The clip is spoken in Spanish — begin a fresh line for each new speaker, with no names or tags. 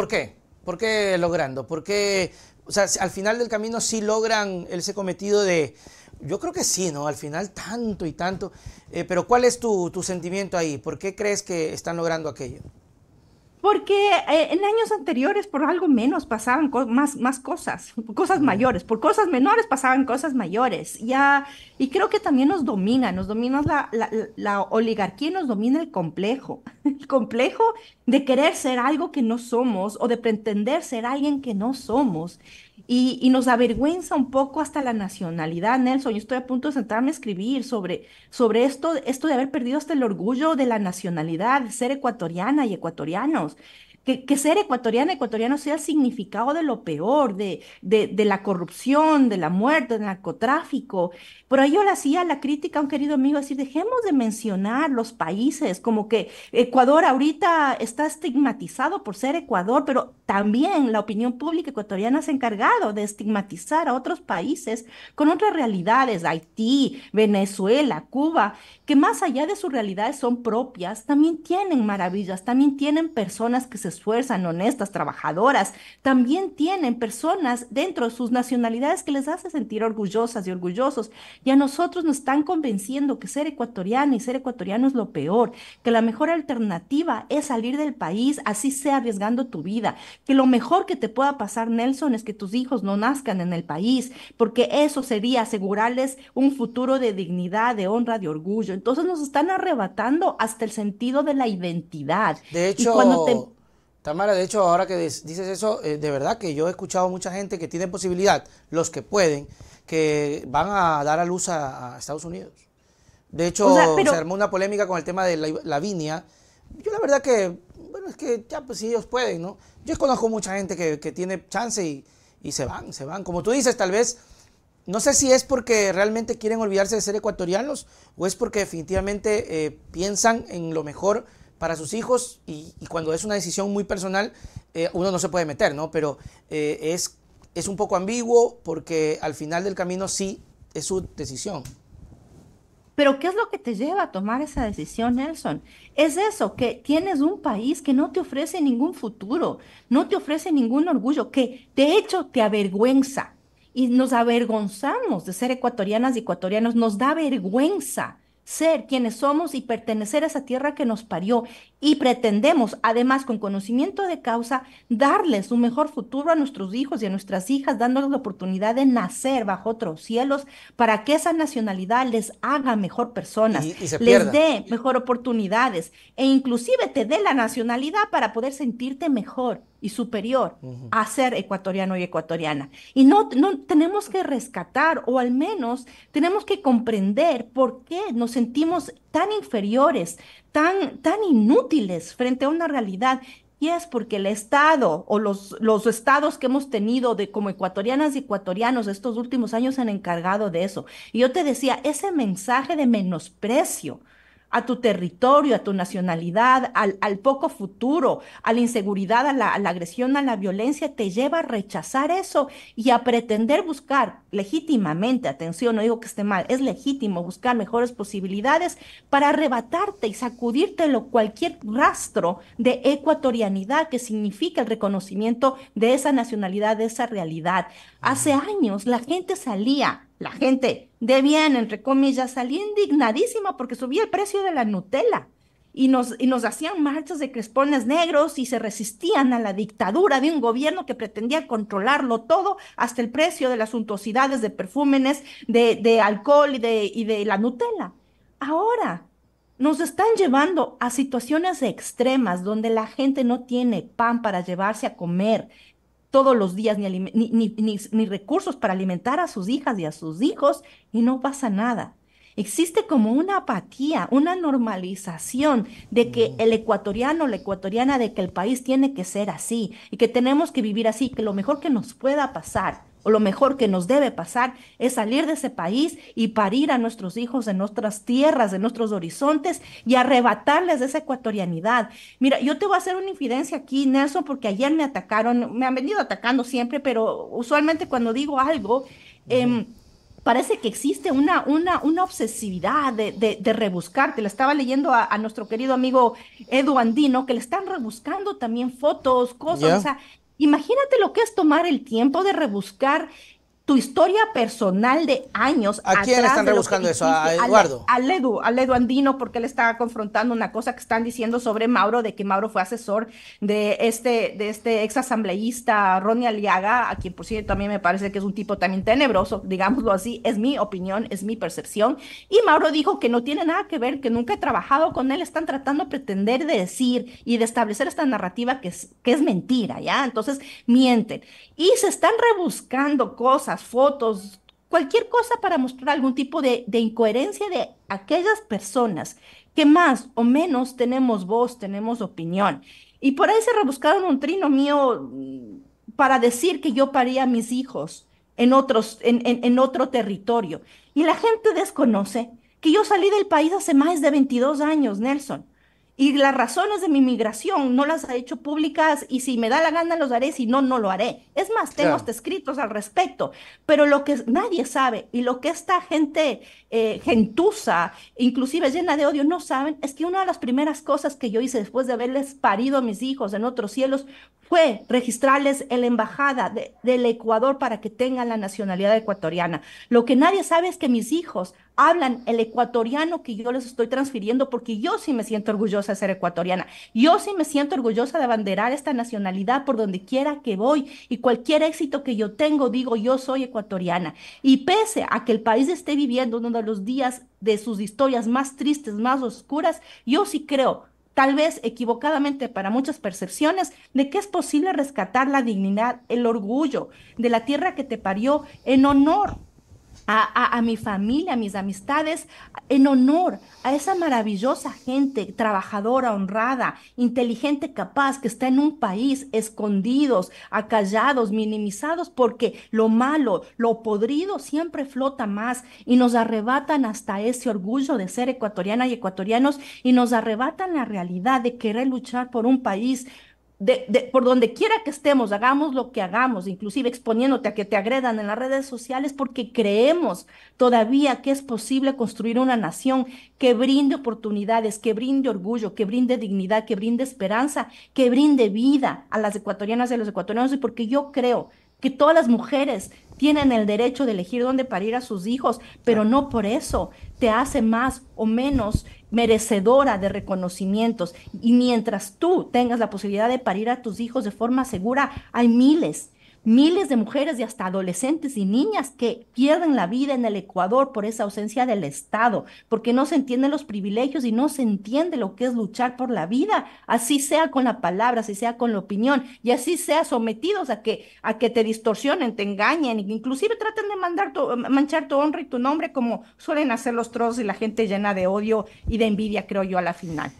¿Por qué? ¿Por qué logrando? ¿Por qué? O sea, al final del camino sí logran ese cometido de... Yo creo que sí, ¿no? Al final tanto y tanto. Eh, pero ¿cuál es tu, tu sentimiento ahí? ¿Por qué crees que están logrando aquello? Porque eh, en años anteriores por algo menos pasaban más, más cosas, cosas mayores, por cosas menores pasaban cosas mayores. Ya, y creo que también nos domina, nos domina la, la, la oligarquía, nos domina el complejo, el complejo de querer ser algo que no somos o de pretender ser alguien que no somos y, nos avergüenza un poco hasta la nacionalidad, Nelson. Yo estoy a punto de sentarme a escribir sobre, sobre esto, esto de haber perdido hasta el orgullo de la nacionalidad, de ser ecuatoriana y ecuatorianos que, ser ecuatoriano, ecuatoriano sea el significado de lo peor, de, de, la corrupción, de la muerte, del narcotráfico. Por ahí yo le hacía la crítica a un querido amigo, decir, dejemos de mencionar los países, como que Ecuador ahorita está estigmatizado por ser Ecuador, pero también la opinión pública ecuatoriana se ha encargado de estigmatizar a otros países con otras realidades, Haití, Venezuela, Cuba, que más allá de sus realidades son propias, también tienen maravillas, también tienen personas que se esfuerzan, honestas, trabajadoras. También tienen personas dentro de sus nacionalidades que les hace sentir orgullosas y orgullosos. Y a nosotros nos están convenciendo que ser ecuatoriano y ser ecuatoriano es lo peor, que la mejor alternativa es salir del país, así sea arriesgando tu vida, que lo mejor que te pueda pasar, Nelson, es que tus hijos no nazcan en el país, porque eso sería asegurarles un futuro de dignidad, de honra, de orgullo. Entonces nos están arrebatando hasta el sentido de la identidad. De hecho, y cuando te... Tamara, de hecho, ahora que dices eso, eh, de verdad que yo he escuchado mucha gente que tiene posibilidad, los que pueden, que van a dar a luz a, Estados Unidos. De hecho, se armó una polémica con el tema de la La yo la verdad que, bueno, es que ya pues si ellos pueden, ¿no? Yo conozco mucha gente que, tiene chance y, se van, se van. Como tú dices, tal vez no sé si es porque realmente quieren olvidarse de ser ecuatorianos o es porque definitivamente eh, piensan en lo mejor para sus hijos y, cuando es una decisión muy personal, eh, uno no se puede meter, ¿no? Pero eh, es, es un poco ambiguo porque al final del camino sí es su decisión. Pero ¿qué es lo que te lleva a tomar esa decisión, Nelson? Es eso, que tienes un país que no te ofrece ningún futuro, no te ofrece ningún orgullo, que de hecho te avergüenza. Y nos avergonzamos de ser ecuatorianas y ecuatorianos, nos da vergüenza ser quienes somos y pertenecer a esa tierra que nos parió y pretendemos, además, con conocimiento de causa, darles un mejor futuro a nuestros hijos y a nuestras hijas, dándoles la oportunidad de nacer bajo otros cielos para que esa nacionalidad les haga mejor personas, les dé mejor oportunidades e inclusive te dé la nacionalidad para poder sentirte mejor y superior a ser ecuatoriano y ecuatoriana. Y no, no tenemos que rescatar o al menos tenemos que comprender por qué nos sentimos tan inferiores, tan, tan inútiles frente a una realidad. Y es porque el Estado o los, los estados que hemos tenido de como ecuatorianas y ecuatorianos estos últimos años han encargado de eso. Y yo te decía, ese mensaje de menosprecio, a tu territorio, a tu nacionalidad, al, poco futuro, a la inseguridad, a la, agresión, a la violencia, te lleva a rechazar eso y a pretender buscar legítimamente, atención, no digo que esté mal, es legítimo buscar mejores posibilidades para arrebatarte y sacudírtelo cualquier rastro de ecuatorianidad que significa el reconocimiento de esa nacionalidad, de esa realidad. Hace años la gente salía la gente de bien, entre comillas, salía indignadísima porque subía el precio de la Nutella y nos, hacían marchas de crespones negros y se resistían a la dictadura de un gobierno que pretendía controlarlo todo hasta el precio de las suntuosidades de perfúmenes, de, alcohol y de, y de la Nutella. Ahora nos están llevando a situaciones extremas donde la gente no tiene pan para llevarse a comer, todos los días ni, ni, ni, recursos para alimentar a sus hijas y a sus hijos y no pasa nada. Existe como una apatía, una normalización de que mm. el ecuatoriano, la ecuatoriana, de que el país tiene que ser así y que tenemos que vivir así, que lo mejor que nos pueda pasar o lo mejor que nos debe pasar es salir de ese país y parir a nuestros hijos en nuestras tierras, de nuestros horizontes y arrebatarles esa ecuatorianidad. Mira, yo te voy a hacer una infidencia aquí, Nelson, porque ayer me atacaron, me han venido atacando siempre, pero usualmente cuando digo algo, em, parece que existe una, una, una obsesividad de, de, rebuscarte. La estaba leyendo a, nuestro querido amigo Edu Andino que le están rebuscando también fotos, cosas. O sea, Imagínate lo que es tomar el tiempo de rebuscar tu historia personal de años. ¿A quién atrás están rebuscando eso? ¿A Eduardo? Al, Edu, al Edu Andino, porque él está confrontando una cosa que están diciendo sobre Mauro, de que Mauro fue asesor de este, de este ex asambleísta Ronnie Aliaga, a quien por cierto a mí me parece que es un tipo también tenebroso, digámoslo así, es mi opinión, es mi percepción. Y Mauro dijo que no tiene nada que ver, que nunca he trabajado con él, están tratando de pretender de decir y de establecer esta narrativa que es, que es mentira, ¿ya? Entonces mienten. Y se están rebuscando cosas fotos, cualquier cosa para mostrar algún tipo de, incoherencia de aquellas personas que más o menos tenemos voz, tenemos opinión. Y por ahí se rebuscaron un trino mío mm, para decir que yo paría a mis hijos en, otros, en, otro territorio. Y la gente desconoce que yo salí del país hace más de 22 años, Nelson. Y las razones de mi migración no las ha hecho públicas y si me da la gana los haré, si no, no lo haré. Es más, tengo descritos escritos al respecto, pero lo que nadie sabe y lo que esta gente eh, gentuza, inclusive llena de odio, no saben es que una de las primeras cosas que yo hice después de haberles parido a mis hijos en otros cielos fue registrarles en la embajada del Ecuador para que tengan la nacionalidad ecuatoriana. Lo que nadie sabe es que mis hijos hablan el ecuatoriano que yo les estoy transfiriendo porque yo sí me siento orgullosa de ser ecuatoriana. Yo sí me siento orgullosa de abanderar esta nacionalidad por donde quiera que voy y cualquier éxito que yo tengo digo yo soy ecuatoriana. Y pese a que el país esté viviendo uno de los días de sus historias más tristes, más oscuras, yo sí creo tal vez equivocadamente para muchas percepciones, de que es posible rescatar la dignidad, el orgullo de la tierra que te parió en honor a, mi familia, a mis amistades, en honor a esa maravillosa gente trabajadora, honrada, inteligente, capaz, que está en un país escondidos, acallados, minimizados, porque lo malo, lo podrido siempre flota más y nos arrebatan hasta ese orgullo de ser ecuatoriana y ecuatorianos y nos arrebatan la realidad de querer luchar por un país de, por donde quiera que estemos, hagamos lo que hagamos, inclusive exponiéndote a que te agredan en las redes sociales, porque creemos todavía que es posible construir una nación que brinde oportunidades, que brinde orgullo, que brinde dignidad, que brinde esperanza, que brinde vida a las ecuatorianas y a los ecuatorianos, y porque yo creo que todas las mujeres tienen el derecho de elegir dónde parir a sus hijos, pero no por eso te hace más o menos merecedora de reconocimientos. Y mientras tú tengas la posibilidad de parir a tus hijos de forma segura, hay miles miles de mujeres y hasta adolescentes y niñas que pierden la vida en el Ecuador por esa ausencia del Estado, porque no se entienden los privilegios y no se entiende lo que es luchar por la vida, así sea con la palabra, así sea con la opinión y así sea sometidos a que a que te distorsionen, te engañen, inclusive traten de mandar manchar tu honra y tu nombre como suelen hacer los trozos y la gente llena de odio y de envidia, creo yo, a la final.